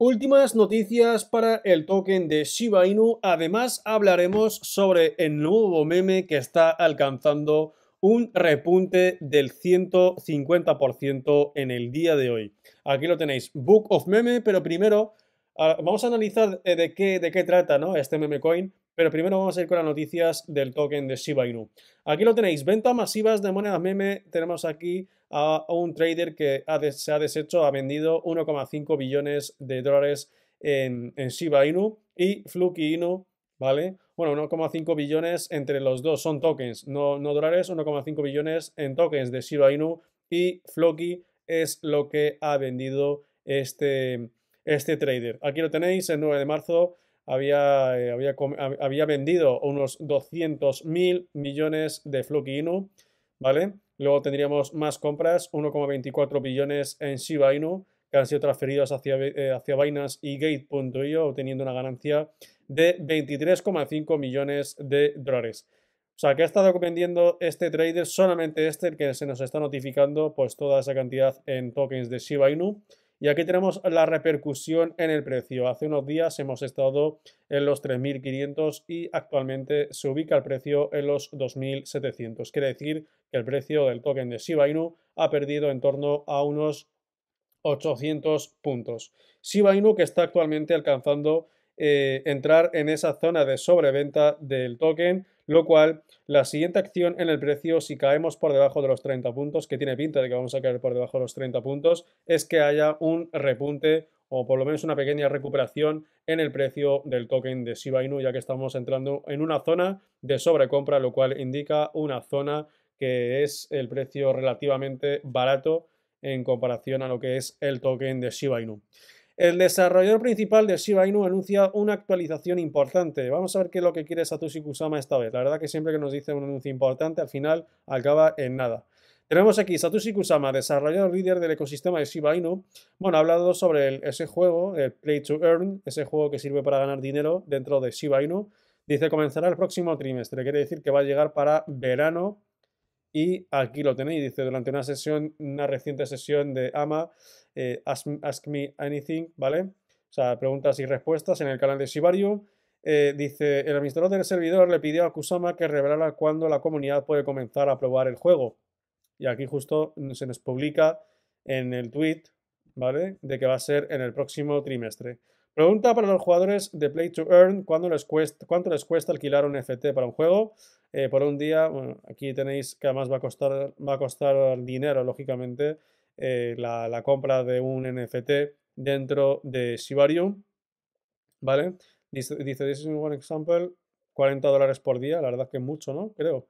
Últimas noticias para el token de Shiba Inu. Además, hablaremos sobre el nuevo meme que está alcanzando un repunte del 150% en el día de hoy. Aquí lo tenéis, Book of Meme, pero primero ah, vamos a analizar eh, de qué, de qué trata ¿no? este meme coin, pero primero vamos a ir con las noticias del token de Shiba Inu. Aquí lo tenéis, ventas masivas de monedas meme, tenemos aquí a un trader que se ha deshecho, ha vendido 1,5 billones de dólares en, Shiba Inu y Fluky Inu, ¿vale? Bueno, 1,5 billones entre los dos son tokens, no, no dólares, 1,5 billones en tokens de Shiba Inu y Floki es lo que ha vendido este, este trader. Aquí lo tenéis, el 9 de marzo había, eh, había, vendido unos 200 mil millones de Floki Inu, ¿vale? Luego tendríamos más compras, 1,24 billones en Shiba Inu, que han sido transferidos hacia, eh, hacia Binance y Gate.io, obteniendo una ganancia de 23,5 millones de dólares. O sea, que ha estado vendiendo este trader, solamente este, el que se nos está notificando, pues toda esa cantidad en tokens de Shiba Inu. Y aquí tenemos la repercusión en el precio. Hace unos días hemos estado en los 3.500 y actualmente se ubica el precio en los 2.700. Quiere decir que el precio del token de Shiba Inu ha perdido en torno a unos 800 puntos. Shiba Inu que está actualmente alcanzando eh, entrar en esa zona de sobreventa del token, lo cual la siguiente acción en el precio, si caemos por debajo de los 30 puntos, que tiene pinta de que vamos a caer por debajo de los 30 puntos, es que haya un repunte o por lo menos una pequeña recuperación en el precio del token de Shiba Inu, ya que estamos entrando en una zona de sobrecompra, lo cual indica una zona que es el precio relativamente barato en comparación a lo que es el token de Shiba Inu. El desarrollador principal de Shiba Inu anuncia una actualización importante. Vamos a ver qué es lo que quiere Satoshi Kusama esta vez. La verdad que siempre que nos dice un anuncio importante, al final acaba en nada. Tenemos aquí Satoshi Kusama, desarrollador líder del ecosistema de Shiba Inu. Bueno, ha hablado sobre ese juego, el Play to Earn, ese juego que sirve para ganar dinero dentro de Shiba Inu. Dice comenzará el próximo trimestre, quiere decir que va a llegar para verano y aquí lo tenéis, dice, durante una sesión, una reciente sesión de AMA, eh, ask, Me Anything, ¿vale? O sea, preguntas y respuestas en el canal de Shibarium. Eh, dice, el administrador del servidor le pidió a Kusama que revelara cuándo la comunidad puede comenzar a probar el juego. Y aquí justo se nos publica en el tweet, ¿vale? De que va a ser en el próximo trimestre. Pregunta para los jugadores de Play to Earn, ¿cuánto les cuesta alquilar un FT para un juego? Eh, por un día. Bueno, aquí tenéis que además va a costar, va a costar dinero, lógicamente, eh, la, compra de un NFT dentro de Shibarium. ¿Vale? Dice, dice, this is one example, 40 dólares por día, la verdad que mucho, ¿no? Creo.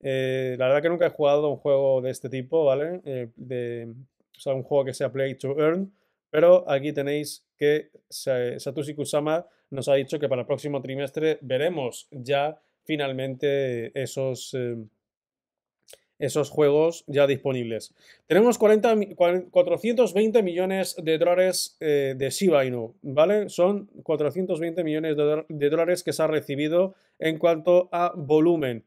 Eh, la verdad que nunca he jugado un juego de este tipo, ¿vale? de, o sea, un juego que sea play to earn, pero aquí tenéis que Satoshi Kusama nos ha dicho que para el próximo trimestre veremos ya finalmente esos, eh, esos juegos ya disponibles. Tenemos 40, 420 millones de dólares eh, de Shiba Inu, ¿vale? Son 420 millones de, dólares que se ha recibido en cuanto a volumen,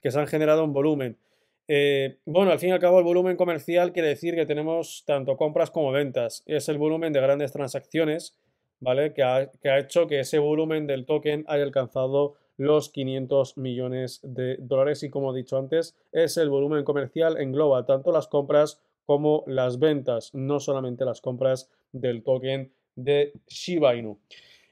que se han generado en volumen. Eh, bueno, al fin y al cabo el volumen comercial quiere decir que tenemos tanto compras como ventas. Es el volumen de grandes transacciones, ¿vale? Que ha, que ha hecho que ese volumen del token haya alcanzado los 500 millones de dólares y como he dicho antes es el volumen comercial engloba tanto las compras como las ventas, no solamente las compras del token de Shiba Inu.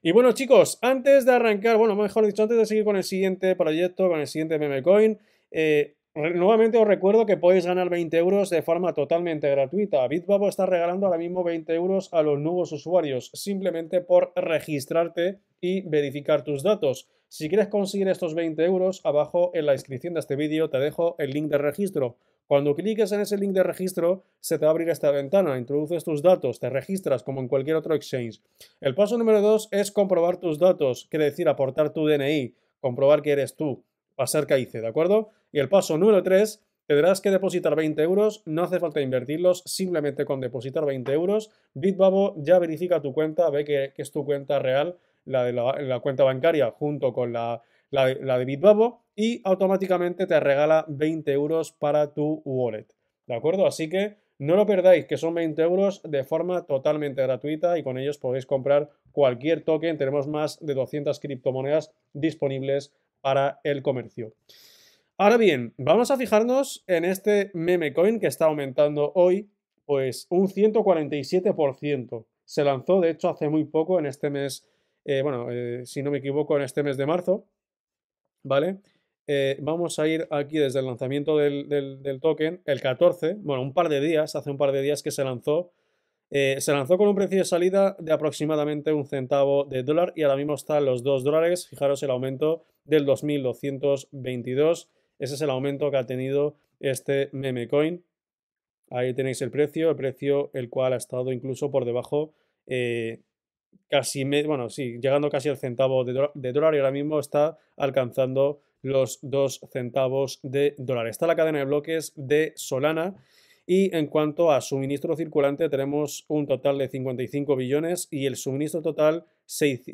Y bueno chicos, antes de arrancar, bueno, mejor dicho, antes de seguir con el siguiente proyecto, con el siguiente meme coin, eh, Nuevamente os recuerdo que podéis ganar 20 euros de forma totalmente gratuita. Bitbabo está regalando ahora mismo 20 euros a los nuevos usuarios, simplemente por registrarte y verificar tus datos. Si quieres conseguir estos 20 euros, abajo en la descripción de este vídeo te dejo el link de registro. Cuando cliques en ese link de registro, se te va a abrir esta ventana, introduces tus datos, te registras como en cualquier otro exchange. El paso número 2 es comprobar tus datos, quiere decir aportar tu DNI, comprobar que eres tú, pasar hice, ¿de acuerdo? Y el paso número 3 Tendrás que depositar 20 euros, no hace falta invertirlos, simplemente con depositar 20 euros, Bitbabo ya verifica tu cuenta, ve que es tu cuenta real la de la, cuenta bancaria junto con la, de, la Bitbabo y automáticamente te regala 20 euros para tu wallet. ¿De acuerdo? Así que no lo perdáis, que son 20 euros de forma totalmente gratuita y con ellos podéis comprar cualquier token. Tenemos más de 200 criptomonedas disponibles para el comercio. Ahora bien, vamos a fijarnos en este meme coin que está aumentando hoy, pues un 147%. Se lanzó, de hecho, hace muy poco, en este mes eh, bueno, eh, si no me equivoco, en este mes de marzo, ¿vale? Eh, vamos a ir aquí desde el lanzamiento del, token, el 14, bueno, un par de días, hace un par de días que se lanzó. se lanzó con un precio de salida de aproximadamente un centavo de dólar y ahora mismo están los dos dólares. Fijaros el aumento del 2222. Ese es el aumento que ha tenido este meme coin. Ahí tenéis el precio, el precio el cual ha estado incluso por debajo casi, bueno, sí, llegando casi al centavo de, dólar y ahora mismo está alcanzando los dos centavos de dólar. Está la cadena de bloques de Solana y en cuanto a suministro circulante tenemos un total de 55 billones y el suministro total 6,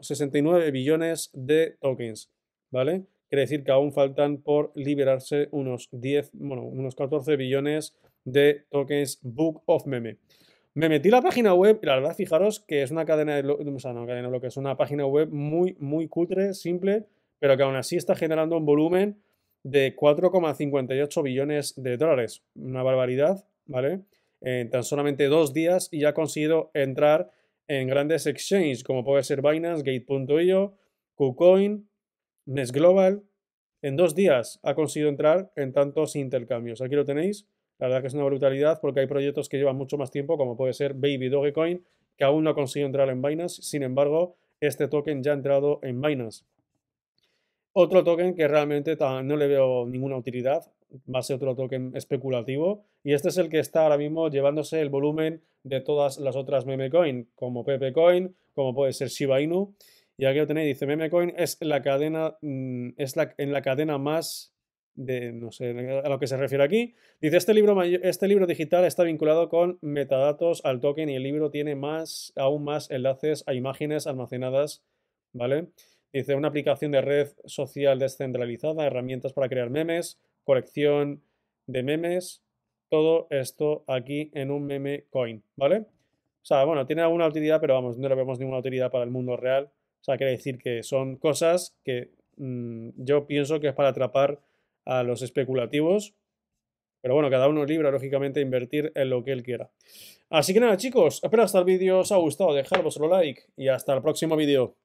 69 eh, billones de tokens, ¿vale? Quiere decir que aún faltan por liberarse unos 10, bueno, unos 14 billones de tokens Book of Meme. Me metí la página web y la verdad, fijaros que es una cadena de, o sea, no, una página web muy, muy cutre, simple, pero que aún así está generando un volumen de 4,58 billones de dólares. Una barbaridad, ¿vale? En tan solamente dos días y ya ha conseguido entrar en grandes exchanges como puede ser Binance, Gate.io, KuCoin, Nest Global. En dos días ha conseguido entrar en tantos intercambios. Aquí lo tenéis. La verdad que es una brutalidad porque hay proyectos que llevan mucho más tiempo, como puede ser Baby Dogecoin, que aún no ha conseguido entrar en Binance. Sin embargo, este token ya ha entrado en Binance. Otro token que realmente no le veo ninguna utilidad, va a ser otro token especulativo, y este es el que está ahora mismo llevándose el volumen de todas las otras memecoin, como Pepecoin, como puede ser Shiba Inu. Y aquí lo tenéis, dice Memecoin es la cadena, mm, es en la cadena más de no sé a lo que se refiere aquí. Dice, este libro, este libro digital está vinculado con metadatos al token y el libro tiene más, aún más enlaces a imágenes almacenadas, ¿vale? Dice, una aplicación de red social descentralizada, herramientas para crear memes, colección de memes, todo esto aquí en un meme coin, ¿vale? O sea, bueno, tiene alguna utilidad, pero vamos, no le vemos ninguna utilidad para el mundo real. O sea, quiere decir que son cosas que mm, yo pienso que es para atrapar a los especulativos. Pero bueno, cada uno libra libre, lógicamente, invertir en lo que él quiera. Así que nada, chicos, espero hasta este el vídeo os ha gustado, dejad vuestro like y hasta el próximo vídeo.